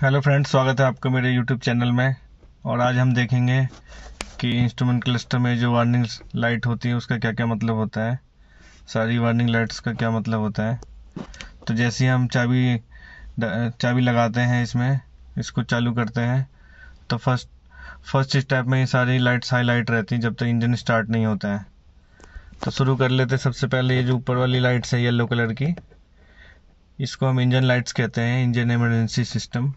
hello friends स्वागत है आपका मेरे यूट्यूब चैनल में और आज हम देखेंगे कि इंस्ट्रूमेंट क्लस्टर में जो वार्निंग लाइट होती है उसका क्या क्या मतलब होता है सारी वार्निंग लाइट्स का क्या मतलब होता है तो जैसे ही हम चाबी चाबी लगाते हैं इसमें इसको चालू करते हैं तो फर्स्ट फर्स्ट स्टेप में ये सारी लाइट्स लाइट रहती हैं जब तक तो इंजन स्टार्ट नहीं होता है तो शुरू कर लेते सबसे पहले ये जो ऊपर वाली लाइट्स है येलो कलर की इसको हम इंजन लाइट्स कहते हैं इंजन एमरजेंसी सिस्टम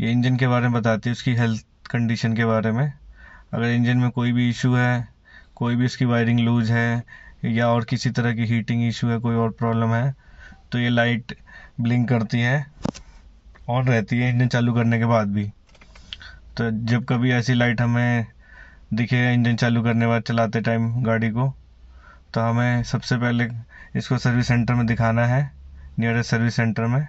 ये इंजन के बारे में बताती है उसकी हेल्थ कंडीशन के बारे में अगर इंजन में कोई भी इशू है कोई भी उसकी वायरिंग लूज है या और किसी तरह की हीटिंग इशू है कोई और प्रॉब्लम है तो ये लाइट ब्लिंक करती है ऑन रहती है इंजन चालू करने के बाद भी तो जब कभी ऐसी लाइट हमें दिखे इंजन चालू करने बाद चलाते टाइम गाड़ी को तो हमें सबसे पहले इसको सर्विस सेंटर में दिखाना है नियरेस्ट सर्विस सेंटर में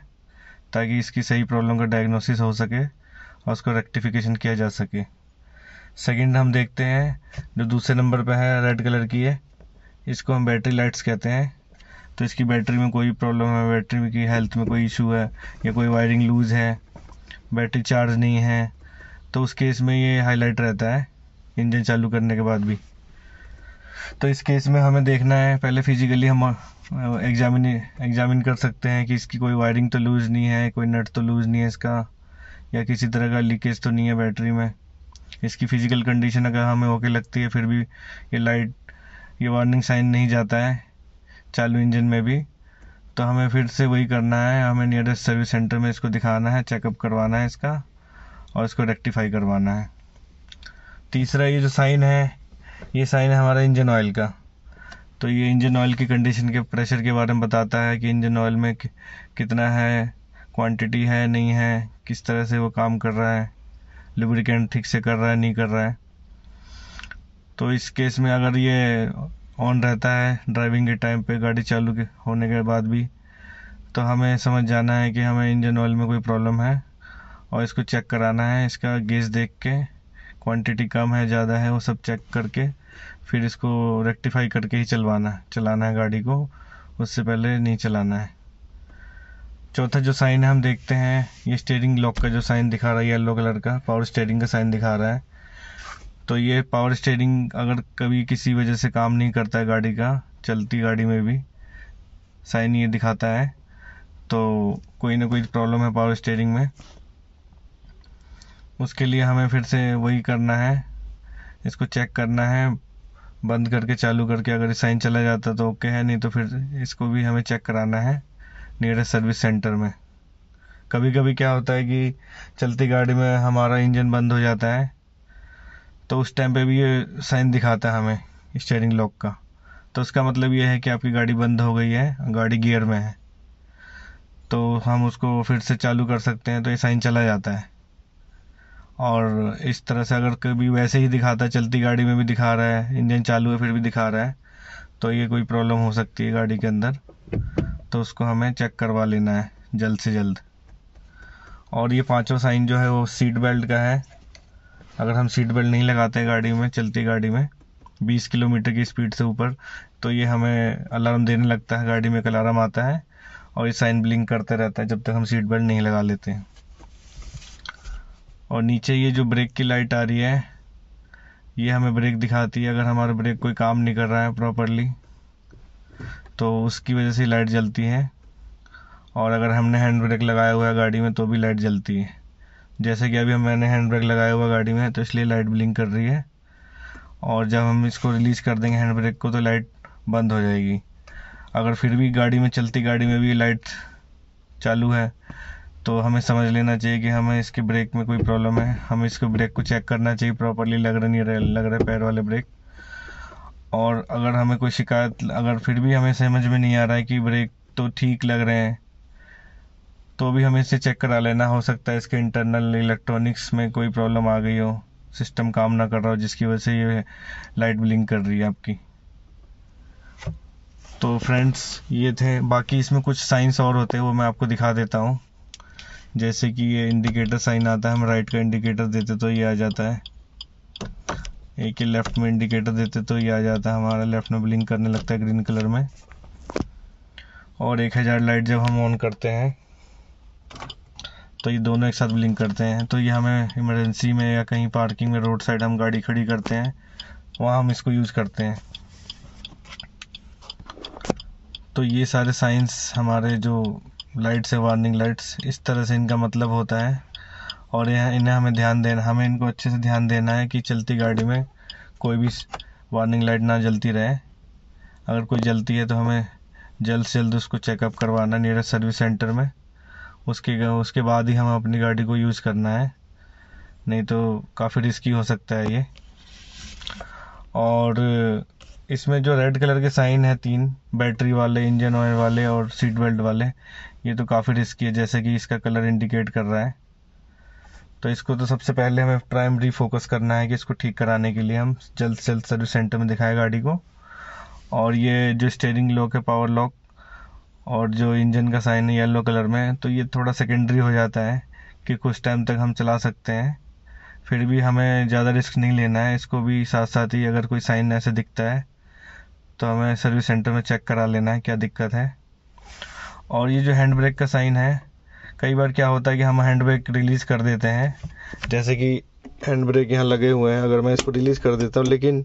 ताकि इसकी सही प्रॉब्लम का डायग्नोसिस हो सके और उसको रेक्टिफिकेशन किया जा सके सेकंड हम देखते हैं जो दूसरे नंबर पर है रेड कलर की है इसको हम बैटरी लाइट्स कहते हैं तो इसकी बैटरी में कोई प्रॉब्लम है बैटरी की हेल्थ में कोई इशू है या कोई वायरिंग लूज़ है बैटरी चार्ज नहीं है तो उस केस में ये हाईलाइट रहता है इंजन चालू करने के बाद भी तो इस केस में हमें देखना है पहले फिजिकली हम एग्जामिन एग्जामिन कर सकते हैं कि इसकी कोई वायरिंग तो लूज़ नहीं है कोई नट तो लूज़ नहीं है इसका या किसी तरह का लीकेज तो नहीं है बैटरी में इसकी फ़िज़िकल कंडीशन अगर हमें ओके लगती है फिर भी ये लाइट ये वार्निंग साइन नहीं जाता है चालू इंजन में भी तो हमें फिर से वही करना है हमें नियरेस्ट सर्विस सेंटर में इसको दिखाना है चेकअप करवाना है इसका और इसको रेक्टिफाई करवाना है तीसरा ये जो साइन है ये साइन है हमारा इंजन ऑयल का तो ये इंजन ऑयल की कंडीशन के प्रेशर के बारे में बताता है कि इंजन ऑयल में कितना है क्वांटिटी है नहीं है किस तरह से वो काम कर रहा है लुब्रिकेंट ठीक से कर रहा है नहीं कर रहा है तो इस केस में अगर ये ऑन रहता है ड्राइविंग के टाइम पे गाड़ी चालू के होने के बाद भी तो हमें समझ जाना है कि हमें इंजन ऑयल में कोई प्रॉब्लम है और इसको चेक कराना है इसका गेज देख के क्वांटिटी कम है ज़्यादा है वो सब चेक करके फिर इसको रेक्टिफाई करके ही चलवाना है चलाना है गाड़ी को उससे पहले नहीं चलाना है चौथा जो साइन है हम देखते हैं ये स्टेयरिंग लॉक का जो साइन दिखा रहा है येलो कलर का पावर स्टेयरिंग का साइन दिखा रहा है तो ये पावर स्टेयरिंग अगर कभी किसी वजह से काम नहीं करता है गाड़ी का चलती गाड़ी में भी साइन ये दिखाता है तो कोई ना कोई प्रॉब्लम है पावर स्टेयरिंग में उसके लिए हमें फिर से वही करना है इसको चेक करना है बंद करके चालू करके अगर साइन चला जाता तो ओके है नहीं तो फिर इसको भी हमें चेक कराना है नियरेस्ट सर्विस सेंटर में कभी कभी क्या होता है कि चलती गाड़ी में हमारा इंजन बंद हो जाता है तो उस टाइम पे भी ये साइन दिखाता है हमें स्टेयरिंग लॉक का तो उसका मतलब ये है कि आपकी गाड़ी बंद हो गई है गाड़ी गियर में है तो हम उसको फिर से चालू कर सकते हैं तो ये साइन चला जाता है और इस तरह से अगर कभी वैसे ही दिखाता है चलती गाड़ी में भी दिखा रहा है इंजन चालू है फिर भी दिखा रहा है तो ये कोई प्रॉब्लम हो सकती है गाड़ी के अंदर तो उसको हमें चेक करवा लेना है जल्द से जल्द और ये पाँचों साइन जो है वो सीट बेल्ट का है अगर हम सीट बेल्ट नहीं लगाते गाड़ी में चलती गाड़ी में 20 किलोमीटर की स्पीड से ऊपर तो ये हमें अलार्म देने लगता है गाड़ी में एक अलार्म आता है और ये साइन ब्लिंक करते रहता है जब तक हम सीट बेल्ट नहीं लगा लेते हैं और नीचे ये जो ब्रेक की लाइट आ रही है ये हमें ब्रेक दिखाती है अगर हमारा ब्रेक कोई काम नहीं कर रहा है प्रॉपरली तो उसकी वजह से लाइट जलती है और अगर हमने हैंड ब्रेक लगाया हुआ है गाड़ी में तो भी लाइट जलती है जैसे कि अभी हमने मैंने हैंड ब्रेक लगाया हुआ गाड़ी में तो इसलिए लाइट ब्लिंक कर रही है और जब हम इसको रिलीज़ कर देंगे हैंड ब्रेक को तो लाइट बंद हो जाएगी अगर फिर भी गाड़ी में चलती गाड़ी में भी लाइट चालू है तो हमें समझ लेना चाहिए कि हमें इसके ब्रेक में कोई प्रॉब्लम है हमें इसके ब्रेक को चेक करना चाहिए प्रॉपरली लग रहा नहीं रह, लग रहा है पैर वाले ब्रेक और अगर हमें कोई शिकायत अगर फिर भी हमें समझ में नहीं आ रहा है कि ब्रेक तो ठीक लग रहे हैं तो भी हमें इसे चेक करा लेना हो सकता है इसके इंटरनल इलेक्ट्रॉनिक्स में कोई प्रॉब्लम आ गई हो सिस्टम काम ना कर रहा हो जिसकी वजह से ये लाइट ब्लिंक कर रही है आपकी तो फ्रेंड्स ये थे बाकी इसमें कुछ साइंस और होते हैं वो मैं आपको दिखा देता हूँ जैसे कि ये इंडिकेटर साइन आता है हम राइट का इंडिकेटर देते तो ये आ जाता है एक ही लेफ्ट में इंडिकेटर देते तो ये आ जाता है हमारा लेफ्ट में ब्लिंक करने लगता है ग्रीन कलर में और एक हज़ार लाइट जब हम ऑन करते हैं तो ये दोनों एक साथ ब्लिंक करते हैं तो ये हमें इमरजेंसी में या कहीं पार्किंग में रोड साइड हम गाड़ी खड़ी करते हैं वहाँ हम इसको यूज़ करते हैं तो ये सारे साइंस हमारे जो लाइट से वार्निंग लाइट्स इस तरह से इनका मतलब होता है और यह इन्हें हमें ध्यान देना हमें इनको अच्छे से ध्यान देना है कि चलती गाड़ी में कोई भी वार्निंग लाइट ना जलती रहे अगर कोई जलती है तो हमें जल्द से जल्द उसको चेकअप करवाना नियरेस्ट सर्विस सेंटर में उसके उसके बाद ही हमें अपनी गाड़ी को यूज़ करना है नहीं तो काफ़ी रिस्की हो सकता है ये और इसमें जो रेड कलर के साइन है तीन बैटरी वाले इंजन ऑयल वाले और सीट बेल्ट वाले ये तो काफ़ी रिस्की है जैसे कि इसका कलर इंडिकेट कर रहा है तो इसको तो सबसे पहले हमें प्राइमरी फोकस करना है कि इसको ठीक कराने के लिए हम जल्द से जल्द सर्विस सेंटर में दिखाएं गाड़ी को और ये जो स्टेयरिंग लॉक है पावर लॉक और जो इंजन का साइन है येलो कलर में तो ये थोड़ा सेकेंडरी हो जाता है कि कुछ टाइम तक हम चला सकते हैं फिर भी हमें ज़्यादा रिस्क नहीं लेना है इसको भी साथ साथ ही अगर कोई साइन ऐसे दिखता है तो हमें सर्विस सेंटर में चेक करा लेना है क्या दिक्कत है और ये जो हैंड ब्रेक का साइन है कई बार क्या होता है कि हम हैंड ब्रेक रिलीज कर देते हैं जैसे कि हैंड ब्रेक यहाँ लगे हुए हैं अगर मैं इसको रिलीज कर देता हूँ लेकिन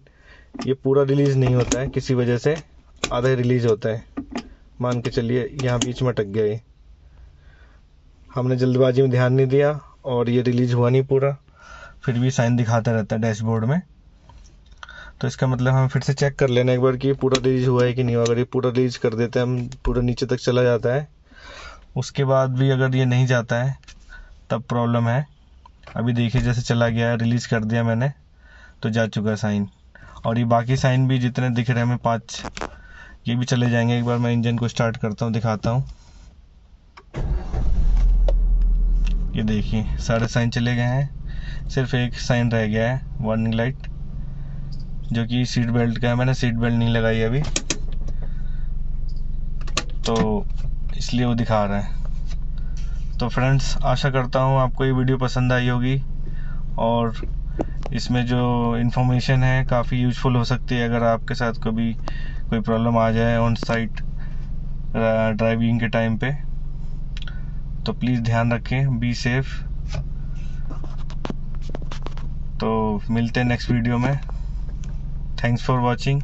ये पूरा रिलीज नहीं होता है किसी वजह से आधा रिलीज होता है मान के चलिए यहाँ बीच में टक गया ये हमने जल्दबाजी में ध्यान नहीं दिया और ये रिलीज हुआ नहीं पूरा फिर भी साइन दिखाता रहता है डैशबोर्ड में तो इसका मतलब हम फिर से चेक कर लेना एक बार कि पूरा रिलीज हुआ है कि नहीं हुआ अगर ये पूरा रिलीज कर देते हैं हम पूरा नीचे तक चला जाता है उसके बाद भी अगर ये नहीं जाता है तब प्रॉब्लम है अभी देखिए जैसे चला गया है रिलीज़ कर दिया मैंने तो जा चुका है साइन और ये बाकी साइन भी जितने दिख रहे हैं हमें पाँच ये भी चले जाएंगे एक बार मैं इंजन को स्टार्ट करता हूँ दिखाता हूँ ये देखिए सारे साइन चले गए हैं सिर्फ एक साइन रह गया है वार्निंग लाइट जो कि सीट बेल्ट का है मैंने सीट बेल्ट नहीं लगाई अभी तो इसलिए वो दिखा रहा है तो फ्रेंड्स आशा करता हूँ आपको ये वीडियो पसंद आई होगी और इसमें जो इन्फॉर्मेशन है काफ़ी यूजफुल हो सकती है अगर आपके साथ कभी कोई प्रॉब्लम आ जाए ऑन साइट ड्राइविंग के टाइम पे तो प्लीज़ ध्यान रखें बी सेफ तो मिलते हैं नेक्स्ट वीडियो में थैंक्स फॉर वॉचिंग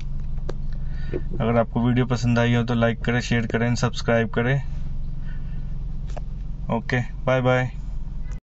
अगर आपको वीडियो पसंद आई हो तो लाइक करें शेयर करें सब्सक्राइब करें ओके बाय बाय